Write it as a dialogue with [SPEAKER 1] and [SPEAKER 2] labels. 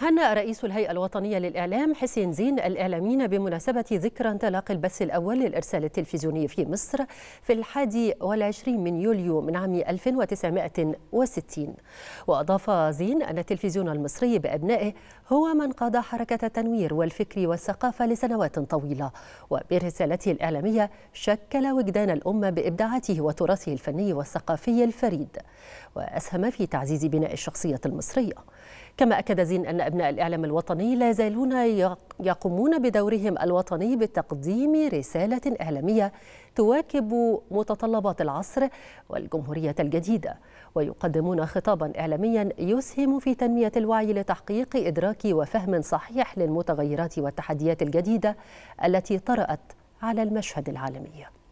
[SPEAKER 1] هنأ رئيس الهيئة الوطنية للإعلام حسين زين الإعلاميين بمناسبة ذكرى انطلاق البث الأول للإرسال التلفزيوني في مصر في الحادي والعشرين من يوليو من عام 1960 وأضاف زين أن التلفزيون المصري بأبنائه هو من قاد حركة التنوير والفكر والثقافة لسنوات طويلة وبرسالته الإعلامية شكل وجدان الأمة بإبداعاته وتراثه الفني والثقافي الفريد وأسهم في تعزيز بناء الشخصية المصرية كما أكد زين أن أبناء الإعلام الوطني لا يزالون يقومون بدورهم الوطني بتقديم رسالة إعلامية تواكب متطلبات العصر والجمهورية الجديدة ويقدمون خطابا إعلاميا يسهم في تنمية الوعي لتحقيق إدراك وفهم صحيح للمتغيرات والتحديات الجديدة التي طرأت على المشهد العالمي